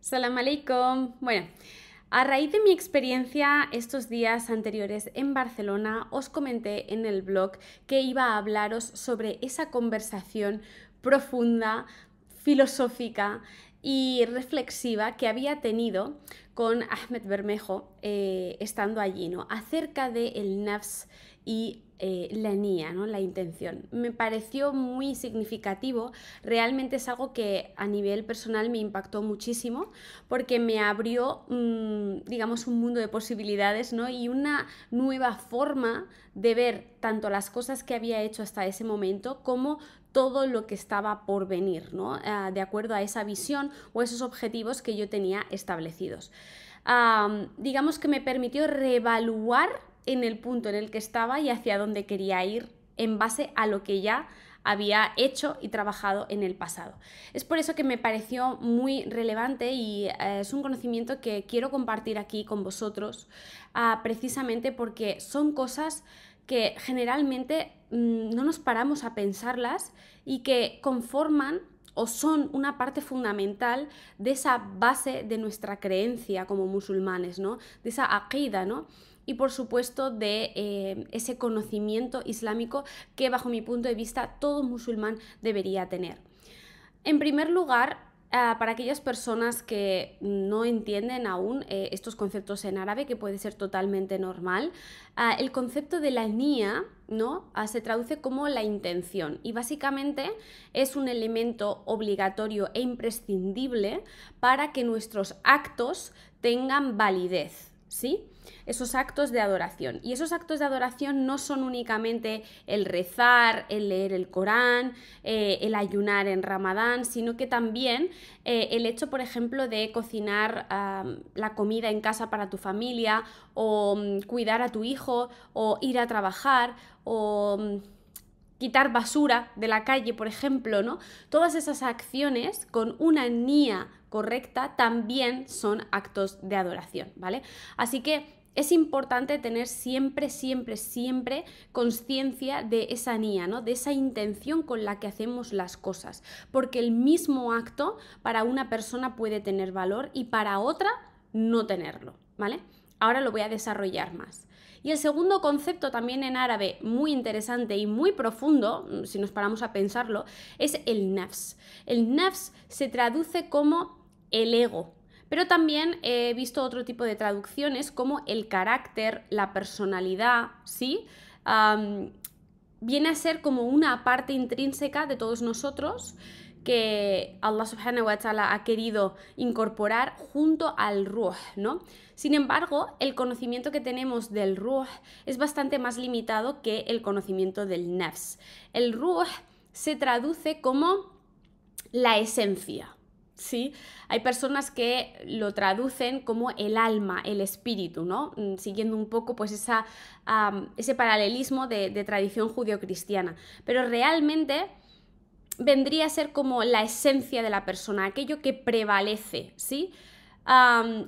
Salam alaikum. Bueno, a raíz de mi experiencia estos días anteriores en Barcelona, os comenté en el blog que iba a hablaros sobre esa conversación profunda, filosófica, y reflexiva que había tenido con Ahmed Bermejo eh, estando allí, ¿no? Acerca del el nafs y eh, la NIA, ¿no? la intención. Me pareció muy significativo, realmente es algo que a nivel personal me impactó muchísimo porque me abrió, mm, digamos, un mundo de posibilidades ¿no? y una nueva forma de ver tanto las cosas que había hecho hasta ese momento como todo lo que estaba por venir, ¿no? Ah, de acuerdo a esa visión o esos objetivos que yo tenía establecidos. digamos que me permitió reevaluar en el punto en el que estaba y hacia dónde quería ir en base a lo que ya había hecho y trabajado en el pasado. Es por eso que me pareció muy relevante y eh, es un conocimiento que quiero compartir aquí con vosotros, ah, precisamente porque son cosas que generalmente mm, no nos paramos a pensarlas y que conforman o son una parte fundamental de esa base de nuestra creencia como musulmanes, ¿no? De esa aqida, ¿no? Y por supuesto de eh, ese conocimiento islámico que bajo mi punto de vista todo musulmán debería tener. En primer lugar, Ah, para aquellas personas que no entienden aún eh, estos conceptos en árabe, que puede ser totalmente normal, ah, el concepto de la niya ¿no? Ah, se traduce como la intención y básicamente es un elemento obligatorio e imprescindible para que nuestros actos tengan validez. ¿sí? esos actos de adoración. Y esos actos de adoración no son únicamente el rezar, el leer el Corán, eh, el ayunar en Ramadán, sino que también eh, el hecho, por ejemplo, de cocinar la comida en casa para tu familia, o mm, cuidar a tu hijo, o ir a trabajar, o... Mm, quitar basura de la calle, por ejemplo, ¿no? Todas esas acciones con una nia correcta también son actos de adoración, ¿vale? Así que es importante tener siempre, siempre, siempre conciencia de esa nía, ¿no? de esa intención con la que hacemos las cosas, porque el mismo acto para una persona puede tener valor y para otra no tenerlo, ¿vale? Ahora lo voy a desarrollar más. Y el segundo concepto también en árabe muy interesante y muy profundo, si nos paramos a pensarlo, es el nafs. El nafs se traduce como el ego, pero también he visto otro tipo de traducciones como el carácter, la personalidad, ¿sí? viene a ser como una parte intrínseca de todos nosotros que Allah subhanahu wa ta'ala ha querido incorporar junto al ruh, ¿no? Sin embargo, el conocimiento que tenemos del ruh es bastante más limitado que el conocimiento del nafs. El ruh se traduce como la esencia, ¿sí? Hay personas que lo traducen como el alma, el espíritu, ¿no? Mm, siguiendo un poco pues ese paralelismo de, de tradición cristiana Pero realmente vendría a ser como la esencia de la persona, aquello que prevalece, ¿sí?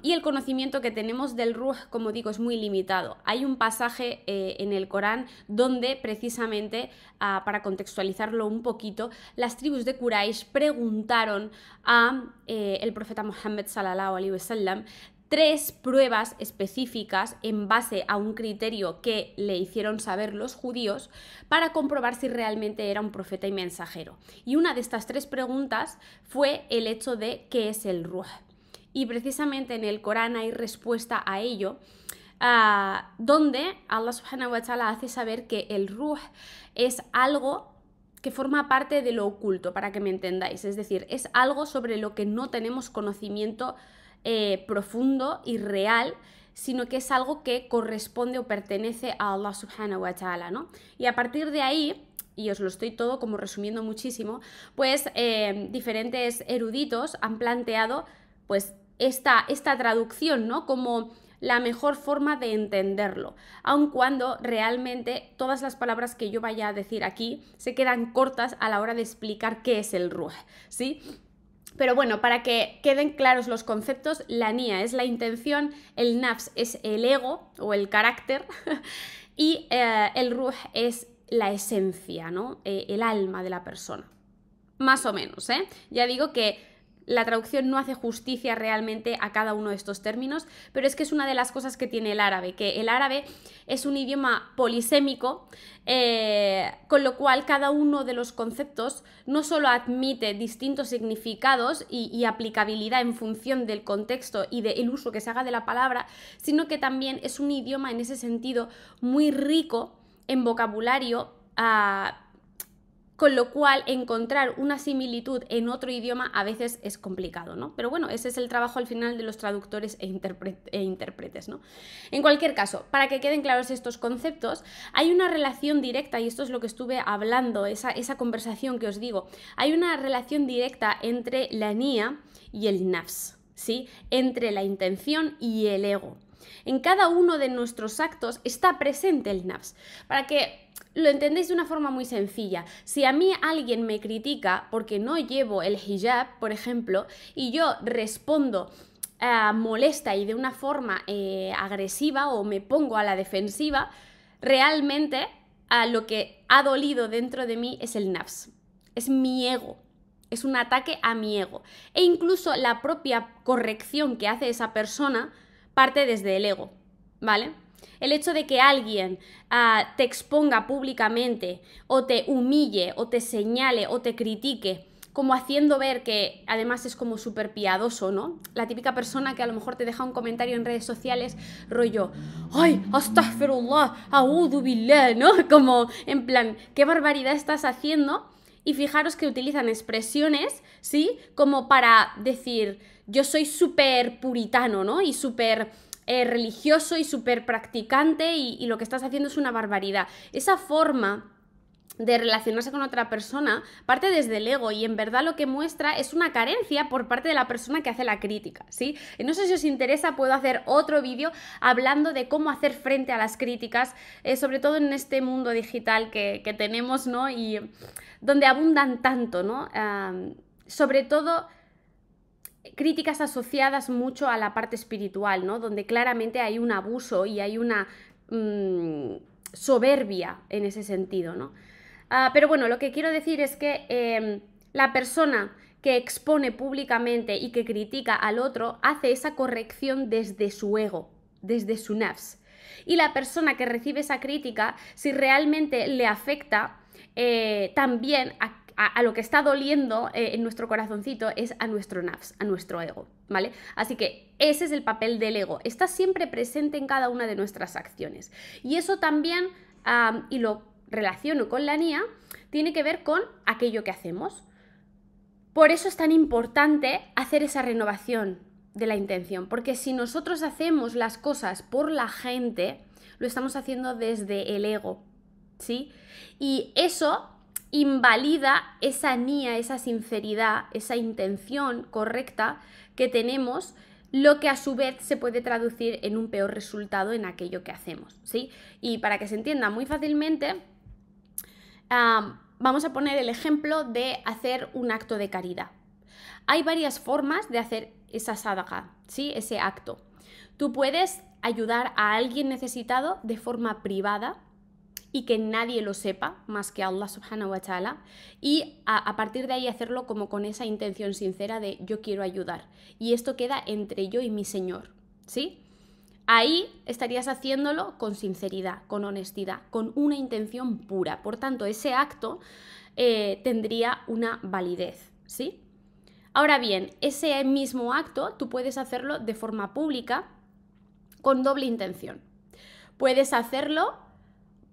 y el conocimiento que tenemos del Ruh, como digo, es muy limitado. Hay un pasaje eh, en el Corán donde precisamente, ah, para contextualizarlo un poquito, las tribus de Quraysh preguntaron a eh, el profeta Muhammad sallallahu tres pruebas específicas en base a un criterio que le hicieron saber los judíos para comprobar si realmente era un profeta y mensajero. Y una de estas tres preguntas fue el hecho de qué es el Ruh y precisamente en el Corán hay respuesta a ello. Ah, donde Allah subhanahu wa ta'ala hace saber que el ruh es algo que forma parte de lo oculto, para que me entendáis. Es decir, es algo sobre lo que no tenemos conocimiento eh, profundo y real, sino que es algo que corresponde o pertenece a Allah subhanahu wa ta'ala, ¿no? Y a partir de ahí, y os lo estoy todo como resumiendo muchísimo, pues eh, diferentes eruditos han planteado pues esta, traducción, ¿no? Como la mejor forma de entenderlo, aun cuando realmente todas las palabras que yo vaya a decir aquí se quedan cortas a la hora de explicar qué es el ruh, ¿sí? Pero bueno, para que queden claros los conceptos, la nia es la intención, el nafs es el ego o el carácter y eh, el ruh es la esencia, ¿no? Eh, el alma de la persona. Más o menos, ¿eh? Ya digo que la traducción no hace justicia realmente a cada uno de estos términos, pero es que es una de las cosas que tiene el árabe, que el árabe es un idioma polisémico, eh, con lo cual cada uno de los conceptos no solo admite distintos significados y, aplicabilidad en función del contexto y del uso que se haga de la palabra, sino que también es un idioma en ese sentido muy rico en vocabulario. Ah, con lo cual encontrar una similitud en otro idioma a veces es complicado, ¿no? Pero bueno, ese es el trabajo al final de los traductores e, e intérpretes, ¿no? En cualquier caso, para que queden claros estos conceptos, hay una relación directa, y esto es lo que estuve hablando, esa, conversación que os digo, hay una relación directa entre la NIA y el NAFS, ¿sí? Entre la intención y el ego. En cada uno de nuestros actos está presente el NAFS. Para que lo entendéis de una forma muy sencilla. Si a mí alguien me critica porque no llevo el hijab, por ejemplo, y yo respondo eh, molesta y de una forma eh, agresiva o me pongo a la defensiva, realmente a lo que ha dolido dentro de mí es el nafs, es mi ego, es un ataque a mi ego. E incluso la propia corrección que hace esa persona parte desde el ego, ¿vale? El hecho de que alguien ah, te exponga públicamente o te humille o te señale o te critique, como haciendo ver que además es como súper piadoso, ¿no? La típica persona que a lo mejor te deja un comentario en redes sociales, rollo, ¡ay, astaghfirullah, a'udhu billah! ¿no? Como, en plan, ¿qué barbaridad estás haciendo? Y fijaros que utilizan expresiones, ¿sí? Como para decir, yo soy súper puritano, ¿no? Y súper eh, religioso y súper practicante y, lo que estás haciendo es una barbaridad. Esa forma de relacionarse con otra persona parte desde el ego y en verdad lo que muestra es una carencia por parte de la persona que hace la crítica, ¿sí? Eh, no sé si os interesa, puedo hacer otro vídeo hablando de cómo hacer frente a las críticas, eh, sobre todo en este mundo digital que, tenemos, ¿no? Y donde abundan tanto, ¿no? sobre todo críticas asociadas mucho a la parte espiritual, ¿no? Donde claramente hay un abuso y hay una mm, soberbia en ese sentido, ¿no? Ah, pero bueno, lo que quiero decir es que em, la persona que expone públicamente y que critica al otro hace esa corrección desde su ego, desde su nafs. Y la persona que recibe esa crítica, si realmente le afecta, eh, también a a, lo que está doliendo eh, en nuestro corazoncito es a nuestro nafs, a nuestro ego, ¿vale? Así que ese es el papel del ego, está siempre presente en cada una de nuestras acciones. Y eso también, y lo relaciono con la NIA, tiene que ver con aquello que hacemos. Por eso es tan importante hacer esa renovación de la intención, porque si nosotros hacemos las cosas por la gente, lo estamos haciendo desde el ego, ¿sí? Y eso invalida esa nía, esa sinceridad, esa intención correcta que tenemos, lo que a su vez se puede traducir en un peor resultado en aquello que hacemos, ¿sí? Y para que se entienda muy fácilmente, vamos a poner el ejemplo de hacer un acto de caridad. Hay varias formas de hacer esa sadaga, ¿sí? Ese acto. Tú puedes ayudar a alguien necesitado de forma privada, y que nadie lo sepa más que Allah subhanahu wa ta'ala y a, partir de ahí hacerlo como con esa intención sincera de yo quiero ayudar y esto queda entre yo y mi Señor, ¿sí? Ahí estarías haciéndolo con sinceridad, con honestidad, con una intención pura. Por tanto, ese acto eh, tendría una validez, ¿sí? Ahora bien, ese mismo acto tú puedes hacerlo de forma pública con doble intención. Puedes hacerlo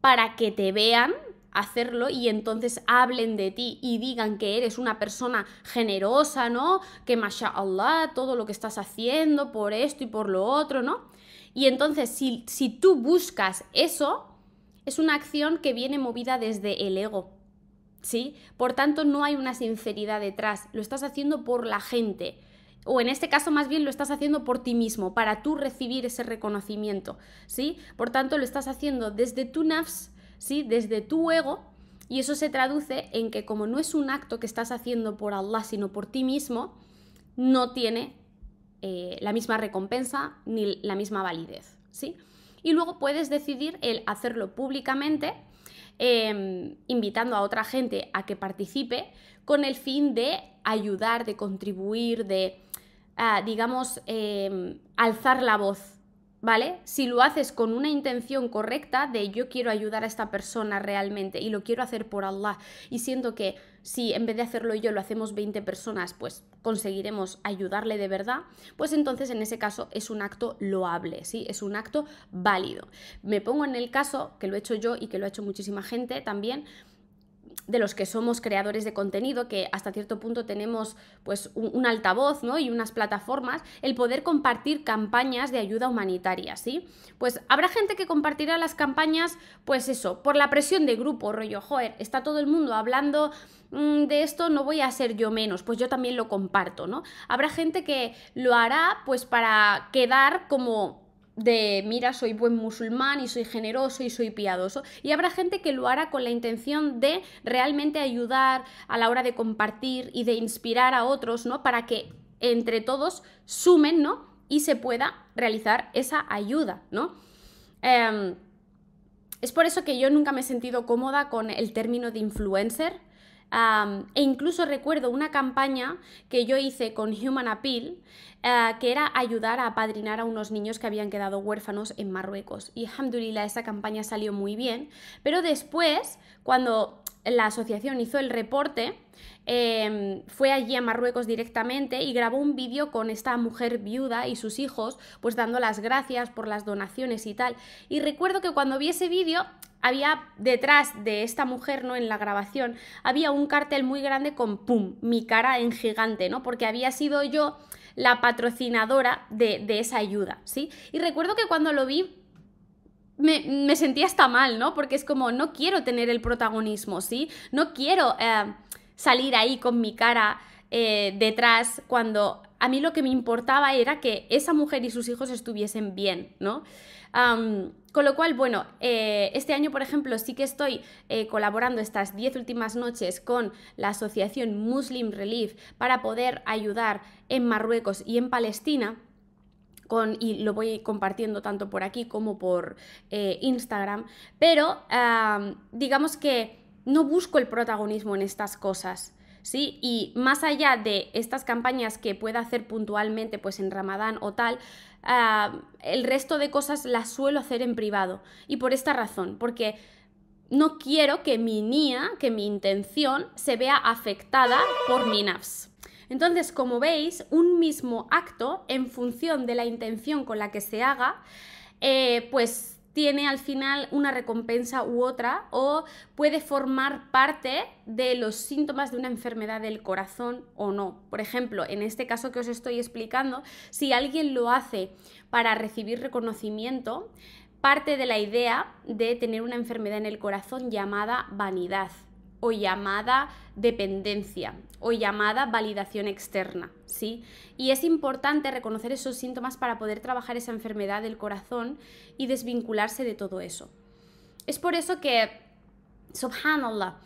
para que te vean hacerlo y entonces hablen de ti y digan que eres una persona generosa, ¿no? Que mashallah, todo lo que estás haciendo por esto y por lo otro, ¿no? Y entonces si, si tú buscas eso, es una acción que viene movida desde el ego, ¿sí? Por tanto, no hay una sinceridad detrás, lo estás haciendo por la gente o en este caso más bien lo estás haciendo por ti mismo, para tú recibir ese reconocimiento, ¿sí? Por tanto, lo estás haciendo desde tu nafs, ¿sí? Desde tu ego, y eso se traduce en que como no es un acto que estás haciendo por Allah, sino por ti mismo, no tiene eh, la misma recompensa ni la misma validez, ¿sí? Y luego puedes decidir el hacerlo públicamente, em, invitando a otra gente a que participe, con el fin de ayudar, de contribuir, de Ah, digamos, em, alzar la voz, ¿vale? Si lo haces con una intención correcta de yo quiero ayudar a esta persona realmente y lo quiero hacer por Allah y siento que si en vez de hacerlo yo lo hacemos 20 personas, pues conseguiremos ayudarle de verdad, pues entonces en ese caso es un acto loable, ¿sí? Es un acto válido. Me pongo en el caso, que lo he hecho yo y que lo ha hecho muchísima gente también, de los que somos creadores de contenido, que hasta cierto punto tenemos pues un, altavoz ¿no? y unas plataformas, el poder compartir campañas de ayuda humanitaria, ¿sí? Pues habrá gente que compartirá las campañas, pues eso, por la presión de grupo, rollo, joder, está todo el mundo hablando mm, de esto, no voy a ser yo menos, pues yo también lo comparto, ¿no? Habrá gente que lo hará pues para quedar como de mira, soy buen musulmán y soy generoso y soy piadoso. Y habrá gente que lo hará con la intención de realmente ayudar a la hora de compartir y de inspirar a otros, ¿no? Para que entre todos sumen, ¿no? Y se pueda realizar esa ayuda, ¿no? Em, es por eso que yo nunca me he sentido cómoda con el término de influencer, e incluso recuerdo una campaña que yo hice con Human Appeal, eh, que era ayudar a apadrinar a unos niños que habían quedado huérfanos en Marruecos. Y alhamdulillah, esa campaña salió muy bien. Pero después, cuando la asociación hizo el reporte, em, fue allí a Marruecos directamente y grabó un vídeo con esta mujer viuda y sus hijos, pues dando las gracias por las donaciones y tal. Y recuerdo que cuando vi ese vídeo había detrás de esta mujer, ¿no? En la grabación, había un cartel muy grande con pum, mi cara en gigante, ¿no? Porque había sido yo la patrocinadora de esa ayuda, ¿sí? Y recuerdo que cuando lo vi me, sentía hasta mal, ¿no? Porque es como, no quiero tener el protagonismo, ¿sí? No quiero eh, salir ahí con mi cara eh, detrás cuando a mí lo que me importaba era que esa mujer y sus hijos estuviesen bien, ¿no? con lo cual, bueno, eh, este año, por ejemplo, sí que estoy colaborando estas 10 últimas noches con la asociación Muslim Relief para poder ayudar en Marruecos y en Palestina y lo voy compartiendo tanto por aquí como por eh, Instagram, pero digamos que no busco el protagonismo en estas cosas. ¿Sí? Y más allá de estas campañas que pueda hacer puntualmente, pues en Ramadán o tal, el resto de cosas las suelo hacer en privado. Y por esta razón, porque no quiero que mi NIA, que mi intención, se vea afectada por mi entonces, como veis, un mismo acto, en función de la intención con la que se haga, eh, pues tiene al final una recompensa u otra o puede formar parte de los síntomas de una enfermedad del corazón o no. Por ejemplo, en este caso que os estoy explicando, si alguien lo hace para recibir reconocimiento, parte de la idea de tener una enfermedad en el corazón llamada vanidad o llamada dependencia o llamada validación externa, ¿sí? Y es importante reconocer esos síntomas para poder trabajar esa enfermedad del corazón y desvincularse de todo eso. Es por eso que, subhanallah,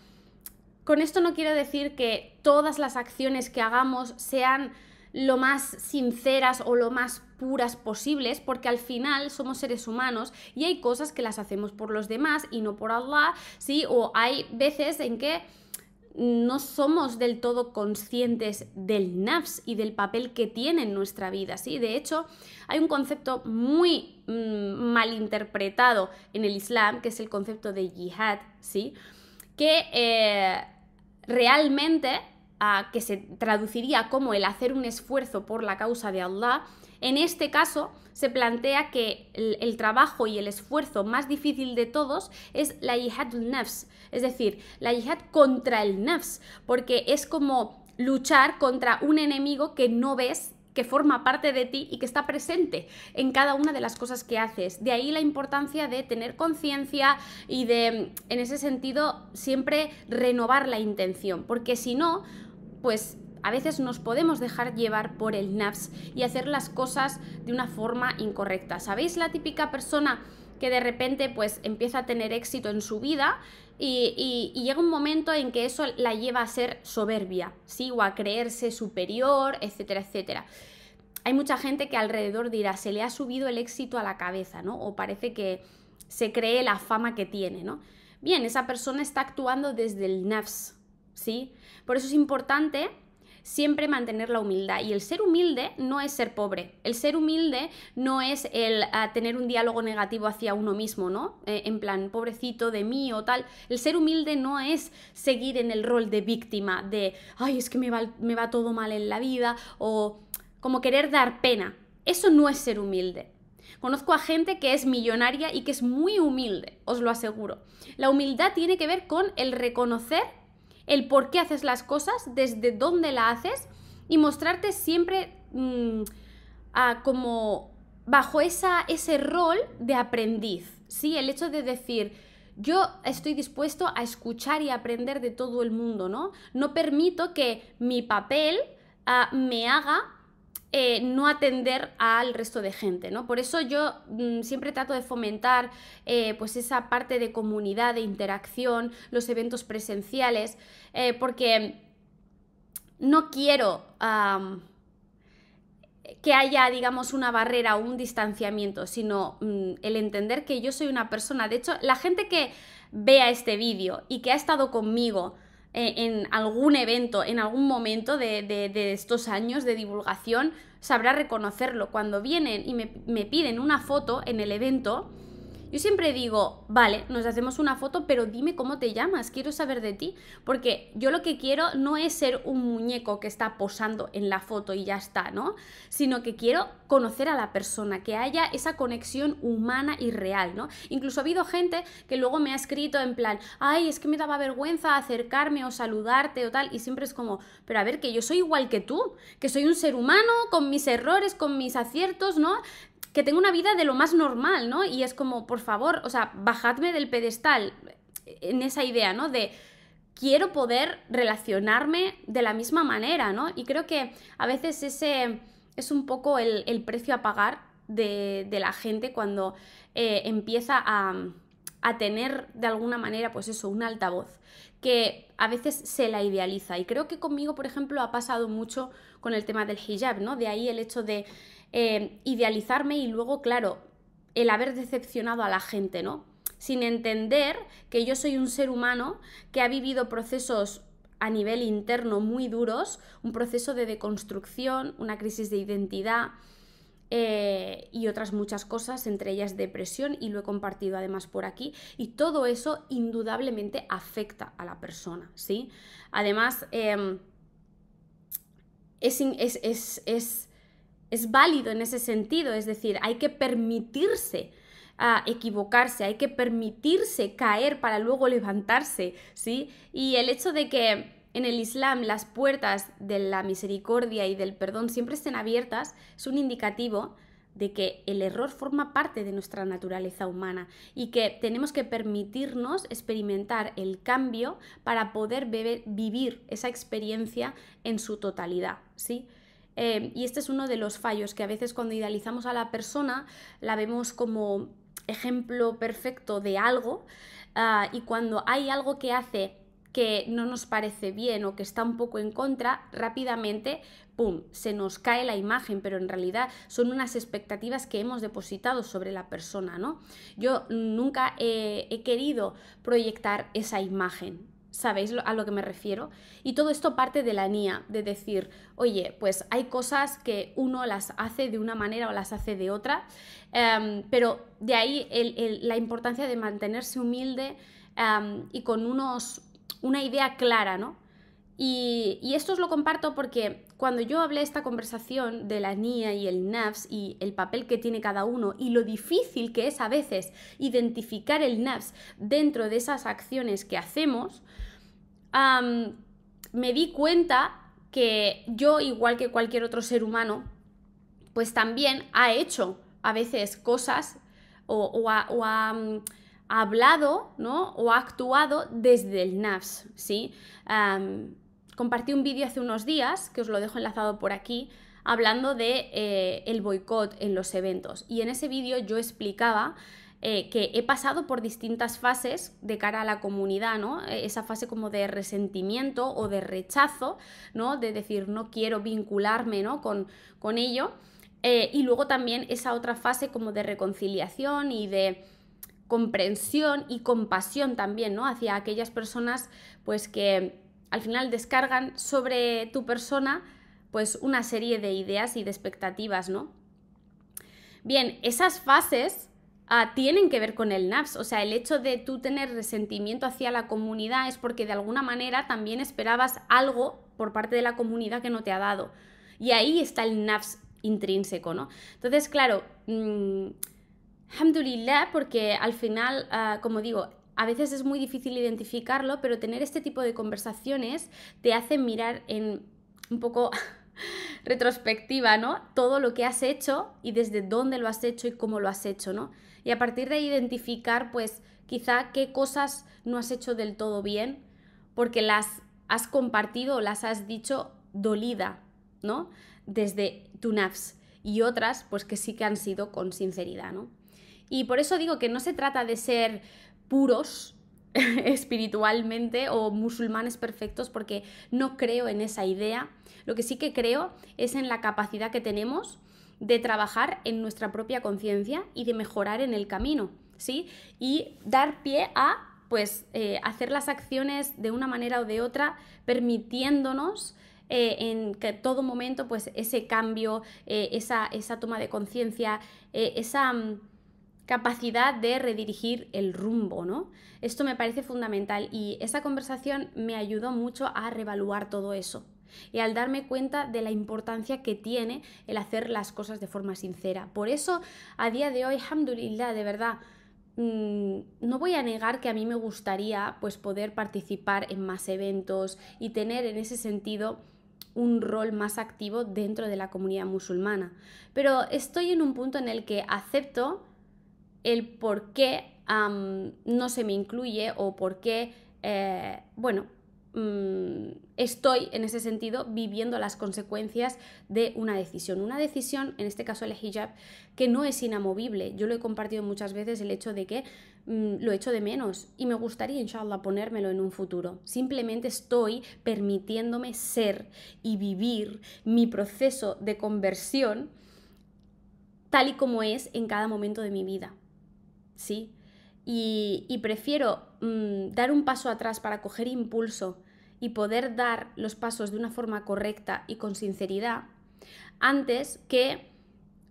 con esto no quiero decir que todas las acciones que hagamos sean lo más sinceras o lo más puras posibles, porque al final somos seres humanos y hay cosas que las hacemos por los demás y no por Allah, ¿sí? O hay veces en que no somos del todo conscientes del NAFS y del papel que tiene en nuestra vida. ¿sí? De hecho, hay un concepto muy mal mm, malinterpretado en el Islam, que es el concepto de yihad, ¿sí? que eh, realmente, que se traduciría como el hacer un esfuerzo por la causa de Allah, en este caso, se plantea que el, trabajo y el esfuerzo más difícil de todos es la yihad nafs, es decir, la yihad contra el nafs, porque es como luchar contra un enemigo que no ves que forma parte de ti y que está presente en cada una de las cosas que haces. De ahí la importancia de tener conciencia y de, en ese sentido, siempre renovar la intención, porque si no, pues a veces nos podemos dejar llevar por el nafs y hacer las cosas de una forma incorrecta. ¿Sabéis la típica persona que de repente pues empieza a tener éxito en su vida y, llega un momento en que eso la lleva a ser soberbia, ¿sí? O a creerse superior, etcétera, etcétera. Hay mucha gente que alrededor dirá, se le ha subido el éxito a la cabeza, ¿no? O parece que se cree la fama que tiene, ¿no? Bien, esa persona está actuando desde el nafs, ¿sí? Por eso es importante siempre mantener la humildad. Y el ser humilde no es ser pobre, el ser humilde no es el ah, tener un diálogo negativo hacia uno mismo, ¿no? Eh, en plan, pobrecito de mí o tal. El ser humilde no es seguir en el rol de víctima, de, ay, es que me me va todo mal en la vida, o como querer dar pena. Eso no es ser humilde. Conozco a gente que es millonaria y que es muy humilde, os lo aseguro. La humildad tiene que ver con el reconocer el por qué haces las cosas, desde dónde la haces y mostrarte siempre mm, como bajo esa, ese rol de aprendiz, ¿sí? El hecho de decir, yo estoy dispuesto a escuchar y aprender de todo el mundo, ¿no? No permito que mi papel ah, me haga eh, no atender al resto de gente, ¿no? Por eso yo mm, siempre trato de fomentar eh, pues esa parte de comunidad, de interacción, los eventos presenciales, eh, porque no quiero que haya, digamos, una barrera o un distanciamiento, sino mm, el entender que yo soy una persona. De hecho, la gente que vea este vídeo y que ha estado conmigo, eh, en algún evento, en algún momento de, de, estos años de divulgación, sabrá reconocerlo. Cuando vienen y me, me piden una foto en el evento, yo siempre digo, vale, nos hacemos una foto, pero dime cómo te llamas, quiero saber de ti, porque yo lo que quiero no es ser un muñeco que está posando en la foto y ya está, ¿no? Sino que quiero conocer a la persona, que haya esa conexión humana y real, ¿no? Incluso ha habido gente que luego me ha escrito en plan, ay, es que me daba vergüenza acercarme o saludarte o tal, y siempre es como, pero a ver, que yo soy igual que tú, que soy un ser humano con mis errores, con mis aciertos, ¿no? que tengo una vida de lo más normal, ¿no? Y es como, por favor, o sea, bajadme del pedestal eh, en esa idea, ¿no? De quiero poder relacionarme de la misma manera, ¿no? Y creo que a veces ese es un poco el, precio a pagar de, la gente cuando eh, empieza a, a tener de alguna manera, pues eso, un altavoz que a veces se la idealiza. Y creo que conmigo, por ejemplo, ha pasado mucho con el tema del hijab, ¿no? De ahí el hecho de Em, idealizarme y luego, claro, el haber decepcionado a la gente, ¿no? Sin entender que yo soy un ser humano que ha vivido procesos a nivel interno muy duros, un proceso de deconstrucción, una crisis de identidad, eh, y otras muchas cosas, entre ellas depresión, y lo he compartido además por aquí, y todo eso indudablemente afecta a la persona, ¿sí? Además, em, es, es, es válido en ese sentido, es decir, hay que permitirse ah, equivocarse, hay que permitirse caer para luego levantarse, ¿sí? Y el hecho de que en el Islam las puertas de la misericordia y del perdón siempre estén abiertas es un indicativo de que el error forma parte de nuestra naturaleza humana y que tenemos que permitirnos experimentar el cambio para poder vivir esa experiencia en su totalidad, ¿sí? Em, y este es uno de los fallos que a veces cuando idealizamos a la persona la vemos como ejemplo perfecto de algo ah, y cuando hay algo que hace que no nos parece bien o que está un poco en contra, rápidamente, ¡pum!, se nos cae la imagen, pero en realidad son unas expectativas que hemos depositado sobre la persona, ¿no? Yo nunca he querido proyectar esa imagen, sabéis a lo que me refiero. Y todo esto parte de la NIA, de decir, oye, pues hay cosas que uno las hace de una manera o las hace de otra, em, pero de ahí la importancia de mantenerse humilde em, y con una idea clara, ¿no? Y, esto os lo comparto porque cuando yo hablé esta conversación de la NIA y el NAFS y el papel que tiene cada uno y lo difícil que es a veces identificar el NAFS dentro de esas acciones que hacemos, me di cuenta que yo, igual que cualquier otro ser humano, pues también ha hecho a veces cosas o, mm, ha, hablado ¿no? o ha actuado desde el NAFS, ¿sí? compartí un vídeo hace unos días, que os lo dejo enlazado por aquí, hablando de eh, el boicot en los eventos. Y en ese vídeo yo explicaba eh, que he pasado por distintas fases de cara a la comunidad, ¿no? E, esa fase como de resentimiento o de rechazo, ¿no? De decir, no quiero vincularme, ¿no? Con, con ello. Eh, y luego también esa otra fase como de reconciliación y de comprensión y compasión también, ¿no? Hacia aquellas personas, pues que al final descargan sobre tu persona pues una serie de ideas y de expectativas, ¿no? Bien, esas fases ah, tienen que ver con el NAPS, o sea, el hecho de tú tener resentimiento hacia la comunidad es porque de alguna manera también esperabas algo por parte de la comunidad que no te ha dado. Y ahí está el NAPS intrínseco, ¿no? Entonces, claro, mm, alhamdulillah, porque al final, ah, como digo, a veces es muy difícil identificarlo, pero tener este tipo de conversaciones te hace mirar en un poco retrospectiva, ¿no? Todo lo que has hecho y desde dónde lo has hecho y cómo lo has hecho, ¿no? Y a partir de identificar, pues quizá qué cosas no has hecho del todo bien, porque las has compartido las has dicho dolida, ¿no? Desde tu nafs y otras, pues que sí que han sido con sinceridad, ¿no? Y por eso digo que no se trata de ser puros espiritualmente o musulmanes perfectos porque no creo en esa idea. Lo que sí que creo es en la capacidad que tenemos de trabajar en nuestra propia conciencia y de mejorar en el camino, ¿sí? Y dar pie a pues eh, hacer las acciones de una manera o de otra, permitiéndonos eh, en que todo momento pues ese cambio, eh, esa, toma de conciencia, esa mm, capacidad de redirigir el rumbo, ¿no? Esto me parece fundamental y esa conversación me ayudó mucho a revaluar todo eso y al darme cuenta de la importancia que tiene el hacer las cosas de forma sincera. Por eso, a día de hoy, alhamdulillah, de verdad, mm, no voy a negar que a mí me gustaría pues, poder participar en más eventos y tener en ese sentido un rol más activo dentro de la comunidad musulmana. Pero estoy en un punto en el que acepto el por qué no se me incluye o por qué, eh, bueno, mm, estoy en ese sentido viviendo las consecuencias de una decisión. Una decisión, en este caso el hijab, que no es inamovible. Yo lo he compartido muchas veces el hecho de que mm, lo echo de menos y me gustaría, inshallah, ponérmelo en un futuro. Simplemente estoy permitiéndome ser y vivir mi proceso de conversión tal y como es en cada momento de mi vida. ¿sí? Y, prefiero mm, dar un paso atrás para coger impulso y poder dar los pasos de una forma correcta y con sinceridad antes que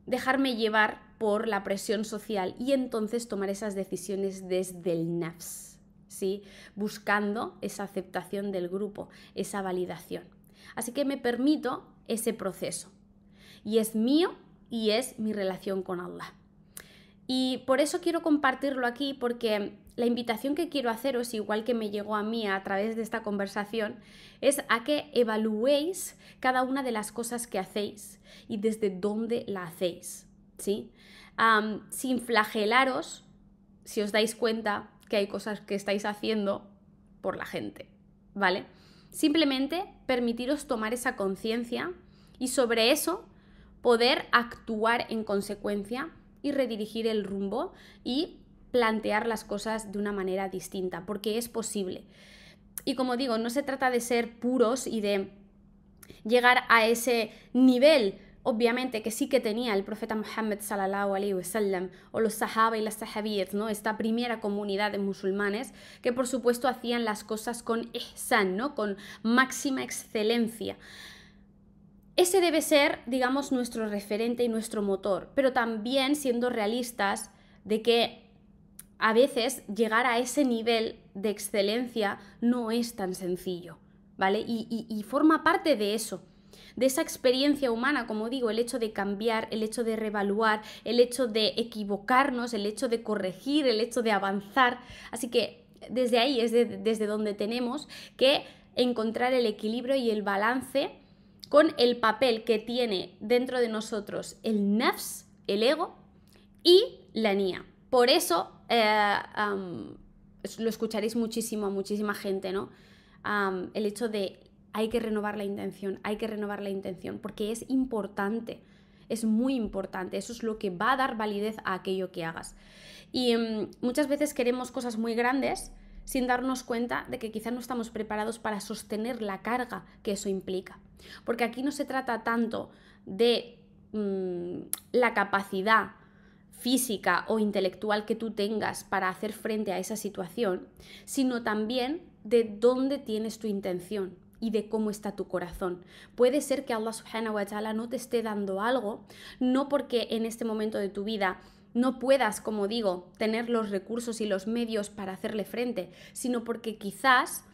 dejarme llevar por la presión social y entonces tomar esas decisiones desde el nafs, ¿sí? buscando esa aceptación del grupo, esa validación. Así que me permito ese proceso y es mío y es mi relación con Allah. Y por eso quiero compartirlo aquí, porque la invitación que quiero haceros, igual que me llegó a mí a través de esta conversación, es a que evaluéis cada una de las cosas que hacéis y desde dónde la hacéis, ¿sí? sin flagelaros, si os dais cuenta que hay cosas que estáis haciendo por la gente, ¿vale? Simplemente permitiros tomar esa conciencia y sobre eso poder actuar en consecuencia y redirigir el rumbo y plantear las cosas de una manera distinta, porque es posible. Y como digo, no se trata de ser puros y de llegar a ese nivel, obviamente, que sí que tenía el profeta Muhammad sallallahu wa wasallam o los sahaba y las sahabiyat, ¿no? Esta primera comunidad de musulmanes que por supuesto hacían las cosas con ihsan, ¿no? Con máxima excelencia. Ese debe ser, digamos, nuestro referente y nuestro motor, pero también siendo realistas de que a veces llegar a ese nivel de excelencia no es tan sencillo, ¿vale? Y, forma parte de eso, de esa experiencia humana, como digo, el hecho de cambiar, el hecho de revaluar, el hecho de equivocarnos, el hecho de corregir, el hecho de avanzar. Así que desde ahí es desde donde tenemos que encontrar el equilibrio y el balance con el papel que tiene dentro de nosotros el nafs, el ego, y la NIA. Por eso eh, lo escucharéis muchísimo a muchísima gente, ¿no? el hecho de hay que renovar la intención, hay que renovar la intención, porque es importante, es muy importante, eso es lo que va a dar validez a aquello que hagas. Y mm, muchas veces queremos cosas muy grandes, sin darnos cuenta de que quizá no estamos preparados para sostener la carga que eso implica. Porque aquí no se trata tanto de mm, la capacidad física o intelectual que tú tengas para hacer frente a esa situación, sino también de dónde tienes tu intención y de cómo está tu corazón. Puede ser que Allah subhanahu wa ta'ala no te esté dando algo, no porque en este momento de tu vida no puedas, como digo, tener los recursos y los medios para hacerle frente, sino porque quizás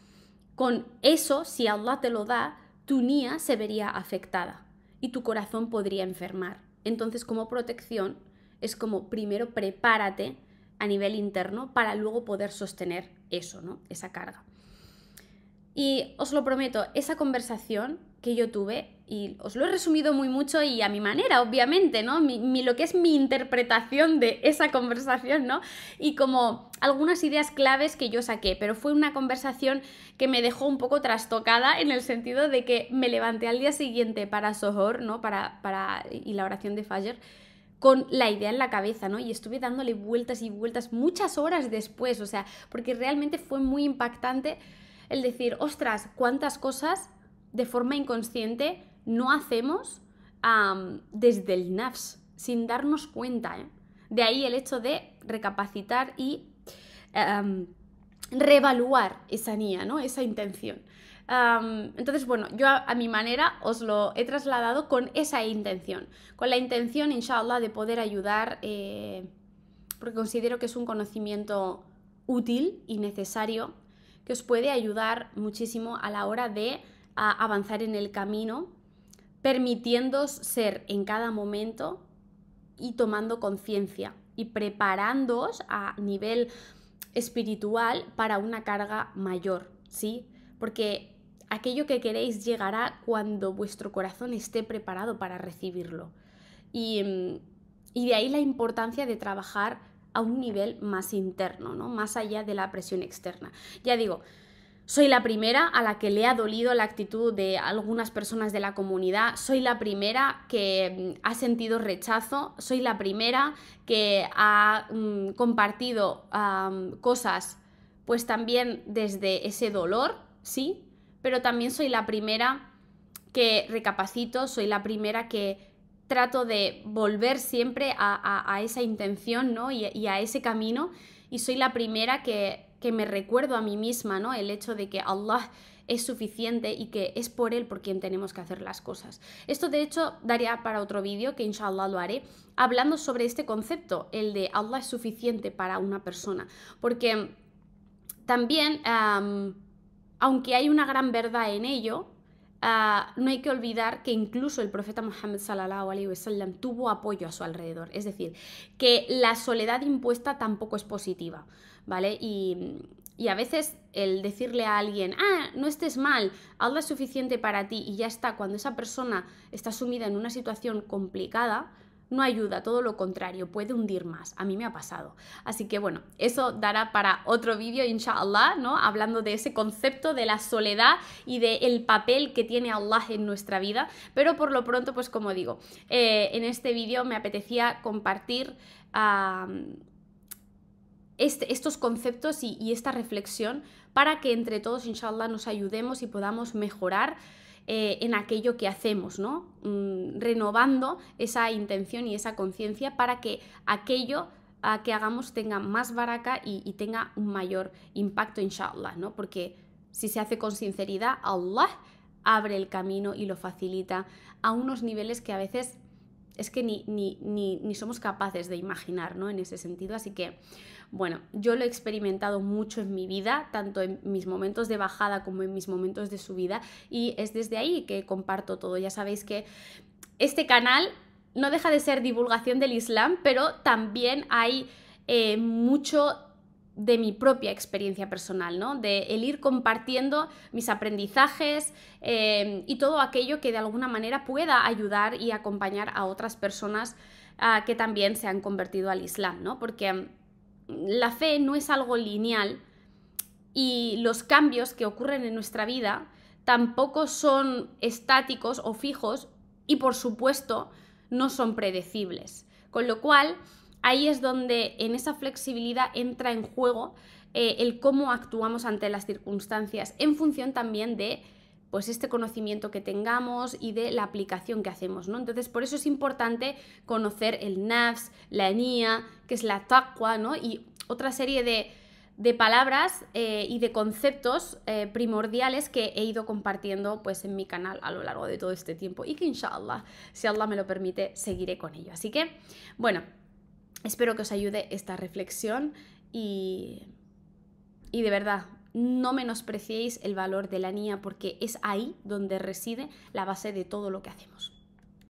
con eso, si Allah te lo da, tu niña se vería afectada y tu corazón podría enfermar. Entonces, como protección, es como primero prepárate a nivel interno para luego poder sostener eso, ¿no? Esa carga. Y os lo prometo, esa conversación que yo tuve, y os lo he resumido muy mucho y a mi manera, obviamente, ¿no? Mi, lo que es mi interpretación de esa conversación, ¿no? Y como algunas ideas claves que yo saqué, pero fue una conversación que me dejó un poco trastocada en el sentido de que me levanté al día siguiente para Sohor, ¿no? Para, para, y la oración de Fajr... con la idea en la cabeza, ¿no? Y estuve dándole vueltas y vueltas muchas horas después, o sea, porque realmente fue muy impactante el decir, ostras, cuántas cosas de forma inconsciente no hacemos desde el nafs, sin darnos cuenta. ¿eh? De ahí el hecho de recapacitar y reevaluar esa niña, ¿no? esa intención. entonces, bueno, yo a, mi manera os lo he trasladado con esa intención, con la intención, inshallah, de poder ayudar, eh, porque considero que es un conocimiento útil y necesario que os puede ayudar muchísimo a la hora de a avanzar en el camino, permitiéndoos ser en cada momento y tomando conciencia y preparándoos a nivel espiritual para una carga mayor, ¿sí? Porque aquello que queréis llegará cuando vuestro corazón esté preparado para recibirlo. Y, mm, y de ahí la importancia de trabajar a un nivel más interno, ¿no? Más allá de la presión externa. Ya digo, soy la primera a la que le ha dolido la actitud de algunas personas de la comunidad, soy la primera que mm, ha sentido rechazo, soy la primera que ha mm, compartido cosas pues también desde ese dolor, ¿sí? Pero también soy la primera que recapacito, soy la primera que trato de volver siempre a, esa intención y a ese camino y soy la primera que que me recuerdo a mí misma, ¿no? El hecho de que Allah es suficiente y que es por Él por quien tenemos que hacer las cosas. Esto de hecho daría para otro vídeo, que inshallah lo haré, hablando sobre este concepto, el de Allah es suficiente para una persona. Porque también, aunque hay una gran verdad en ello, Ah, no hay que olvidar que incluso el profeta Muhammad sallallahu alaihi wasallam tuvo apoyo a su alrededor, es decir, que la soledad impuesta tampoco es positiva, ¿vale? Y, a veces el decirle a alguien, ah, no estés mal, habla es suficiente para ti y ya está, cuando esa persona está sumida en una situación complicada, no ayuda, todo lo contrario, puede hundir más. A mí me ha pasado. Así que bueno, eso dará para otro vídeo, inshallah, ¿no? Hablando de ese concepto de la soledad y del papel que tiene Allah en nuestra vida. Pero por lo pronto, pues como digo, eh, en este vídeo me apetecía compartir. Este, estos conceptos y, y esta reflexión para que entre todos, inshallah, nos ayudemos y podamos mejorar eh, en aquello que hacemos, ¿no? Mm, renovando esa intención y esa conciencia para que aquello que hagamos tenga más baraca y, tenga un mayor impacto, inshallah, ¿no? Porque si se hace con sinceridad, Allah abre el camino y lo facilita a unos niveles que a veces es que ni, somos capaces de imaginar, ¿no? En ese sentido, así que bueno, yo lo he experimentado mucho en mi vida, tanto en mis momentos de bajada como en mis momentos de subida, y es desde ahí que comparto todo. Ya sabéis que este canal no deja de ser divulgación del Islam, pero también hay eh, mucho de mi propia experiencia personal, ¿no? De el ir compartiendo mis aprendizajes eh, y todo aquello que de alguna manera pueda ayudar y acompañar a otras personas ah, que también se han convertido al Islam, ¿no? Porque la fe no es algo lineal y los cambios que ocurren en nuestra vida tampoco son estáticos o fijos y por supuesto no son predecibles. Con lo cual, ahí es donde en esa flexibilidad entra en juego eh, el cómo actuamos ante las circunstancias en función también de pues este conocimiento que tengamos y de la aplicación que hacemos, ¿no? Entonces, por eso es importante conocer el nafs, la nia, que es la taqwa, ¿no? Y otra serie de, palabras eh, y de conceptos eh, primordiales que he ido compartiendo pues en mi canal a lo largo de todo este tiempo y que inshallah, si Allah me lo permite, seguiré con ello. Así que, bueno, espero que os ayude esta reflexión y de verdad, no menospreciéis el valor de la niña porque es ahí donde reside la base de todo lo que hacemos.